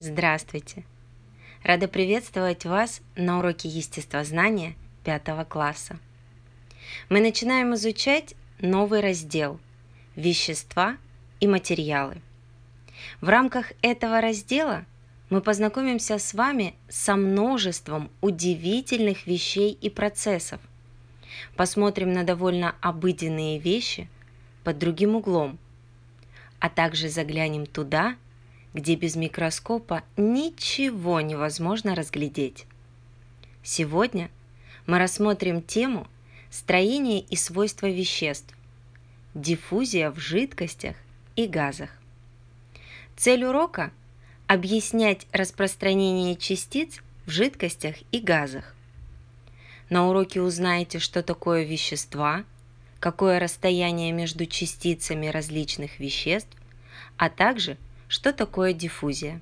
Здравствуйте! Рада приветствовать вас на уроке естествознания 5 класса. Мы начинаем изучать новый раздел – вещества и материалы. В рамках этого раздела мы познакомимся с вами со множеством удивительных вещей и процессов. Посмотрим на довольно обыденные вещи под другим углом, а также заглянем туда – где без микроскопа ничего невозможно разглядеть. Сегодня мы рассмотрим тему строение и свойства веществ, диффузия в жидкостях и газах. Цель урока – объяснять распространение частиц в жидкостях и газах. На уроке узнаете, что такое вещества, какое расстояние между частицами различных веществ, а также – что такое диффузия.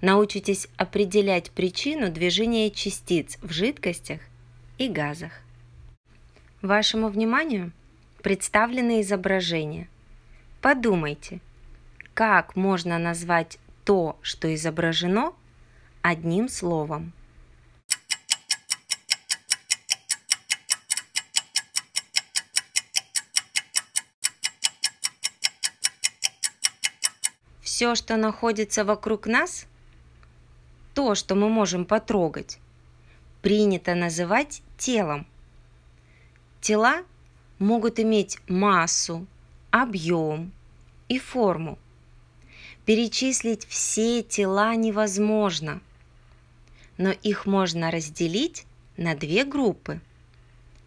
Научитесь определять причину движения частиц в жидкостях и газах. Вашему вниманию представлены изображения. Подумайте, как можно назвать то, что изображено, одним словом – все, что находится вокруг нас, то, что мы можем потрогать, принято называть телом. Тела могут иметь массу, объем и форму. Перечислить все тела невозможно, но их можно разделить на две группы.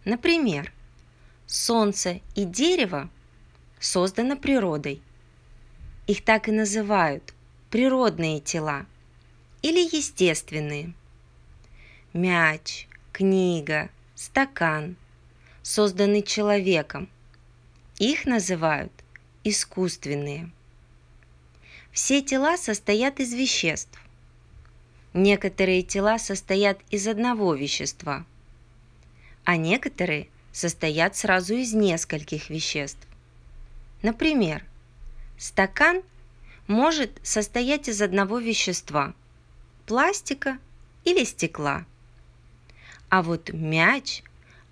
Например, солнце и дерево созданы природой, их так и называют – природные тела или естественные. Мяч, книга, стакан созданы человеком. Их называют искусственные. Все тела состоят из веществ. Некоторые тела состоят из одного вещества, а некоторые состоят сразу из нескольких веществ. Например, – Стакан может состоять из одного вещества – пластика или стекла. А вот мяч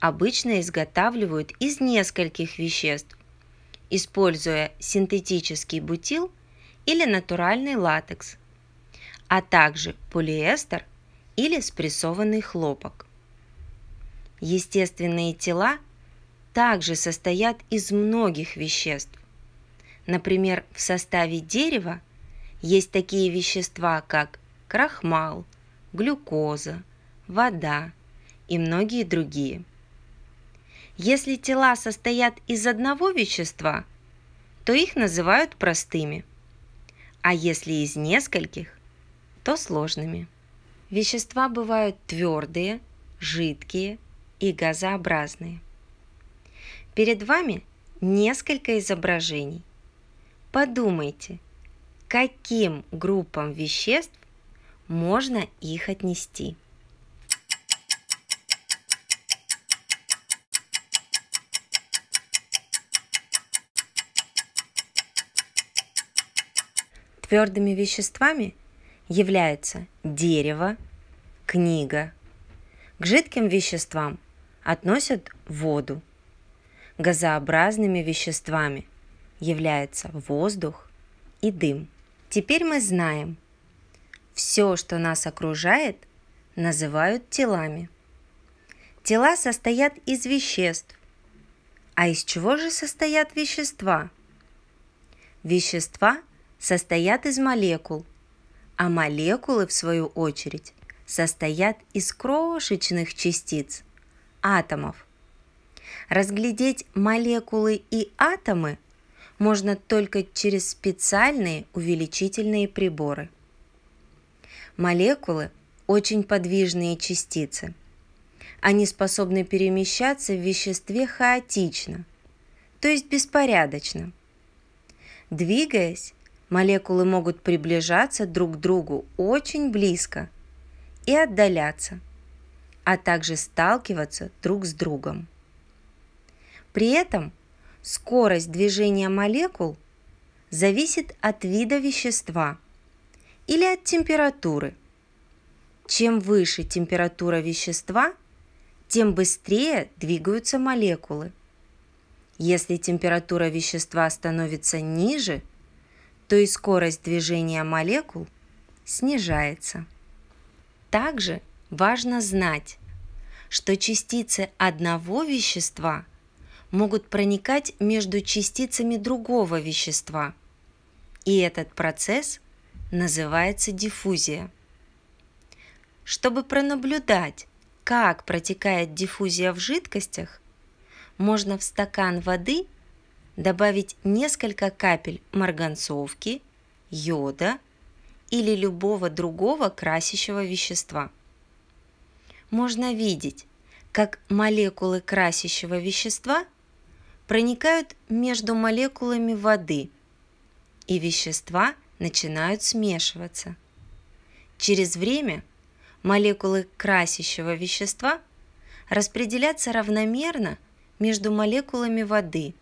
обычно изготавливают из нескольких веществ, используя синтетический бутил или натуральный латекс, а также полиэстер или спрессованный хлопок. Естественные тела также состоят из многих веществ, Например, в составе дерева есть такие вещества, как крахмал, глюкоза, вода и многие другие. Если тела состоят из одного вещества, то их называют простыми, а если из нескольких, то сложными. Вещества бывают твердые, жидкие и газообразные. Перед вами несколько изображений – Подумайте, каким группам веществ можно их отнести. Твердыми веществами являются дерево, книга. К жидким веществам относят воду. Газообразными веществами – являются воздух и дым. Теперь мы знаем, все, что нас окружает, называют телами. Тела состоят из веществ. А из чего же состоят вещества? Вещества состоят из молекул, а молекулы, в свою очередь, состоят из крошечных частиц – атомов. Разглядеть молекулы и атомы можно только через специальные увеличительные приборы. Молекулы – очень подвижные частицы. Они способны перемещаться в веществе хаотично, то есть беспорядочно. Двигаясь, молекулы могут приближаться друг к другу очень близко и отдаляться, а также сталкиваться друг с другом. При этом – скорость движения молекул зависит от вида вещества или от температуры. Чем выше температура вещества, тем быстрее двигаются молекулы. Если температура вещества становится ниже, то и скорость движения молекул снижается. Также важно знать, что частицы одного вещества – могут проникать между частицами другого вещества. И этот процесс называется диффузия. Чтобы пронаблюдать, как протекает диффузия в жидкостях, можно в стакан воды добавить несколько капель марганцовки, йода или любого другого красящего вещества. Можно видеть, как молекулы красящего вещества проникают между молекулами воды, и вещества начинают смешиваться. Через время молекулы красящего вещества распределятся равномерно между молекулами воды,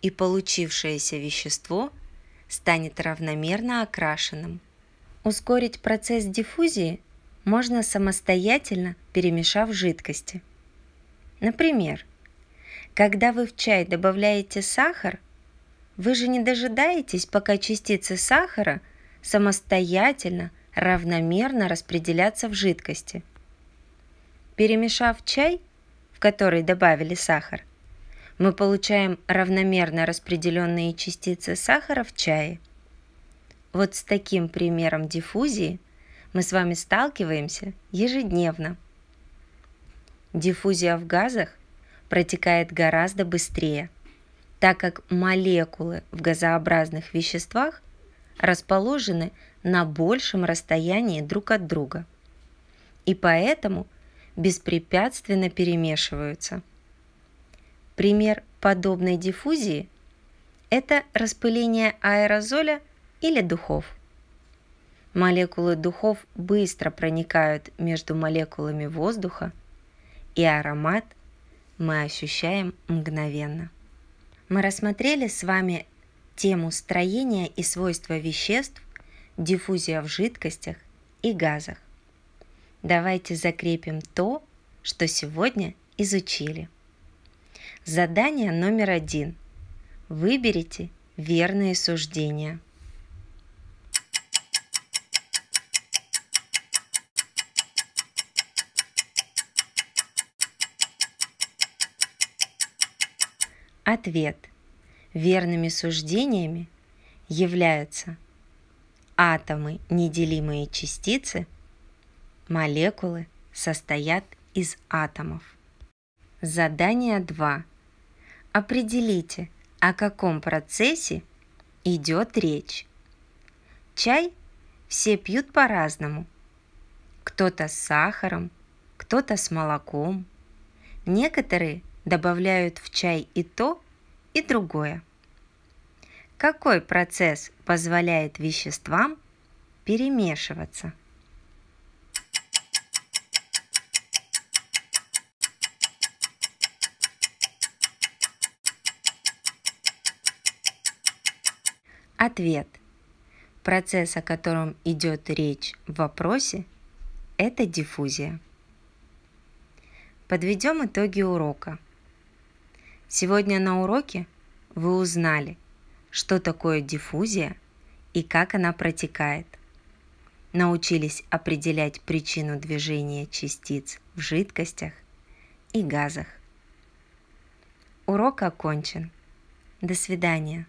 и получившееся вещество станет равномерно окрашенным. Ускорить процесс диффузии можно самостоятельно перемешав жидкости. Например, когда вы в чай добавляете сахар, вы же не дожидаетесь, пока частицы сахара самостоятельно равномерно распределятся в жидкости. Перемешав чай, в который добавили сахар, мы получаем равномерно распределенные частицы сахара в чае. Вот с таким примером диффузии мы с вами сталкиваемся ежедневно. Диффузия в газах протекает гораздо быстрее, так как молекулы в газообразных веществах расположены на большем расстоянии друг от друга и поэтому беспрепятственно перемешиваются. Пример подобной диффузии – это распыление аэрозоля или духов. Молекулы духов быстро проникают между молекулами воздуха, и аромат – мы ощущаем мгновенно. Мы рассмотрели с вами тему строения и свойства веществ, диффузия в жидкостях и газах. Давайте закрепим то, что сегодня изучили. Задание номер один. Выберите верные суждения. Ответ. Верными суждениями являются атомы, неделимые частицы, молекулы состоят из атомов. Задание 2. Определите, о каком процессе идет речь. Чай все пьют по-разному. Кто-то с сахаром, кто-то с молоком. Некоторые добавляют в чай и то, и другое. Какой процесс позволяет веществам перемешиваться? Ответ. Процесс, о котором идет речь в вопросе, это диффузия. Подведем итоги урока. Сегодня на уроке вы узнали, что такое диффузия и как она протекает. Научились определять причину движения частиц в жидкостях и газах. Урок окончен. До свидания.